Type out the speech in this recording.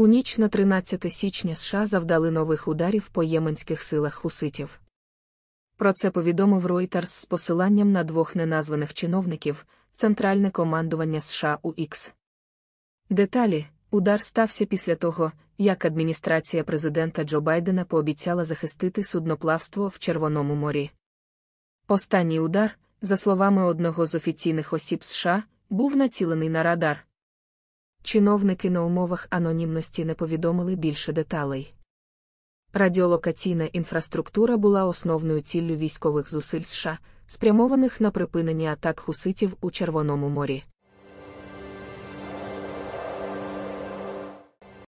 У ніч на 13 січня США завдали нових ударів по єменських силах хуситів. Про це повідомив Reuters з посиланням на двох неназваних чиновників Центральне командування США у Ікс. Деталі удар стався після того, як адміністрація президента Джо Байдена пообіцяла захистити судноплавство в Червоному морі. Останній удар, за словами одного з офіційних осіб США, був націлений на радар чиновники на умовах анонімності не повідомили більше деталей. Радіолокаційна інфраструктура була основною ціллю військових зусиль США, спрямованих на припинення атак хуситів у Червоному морі.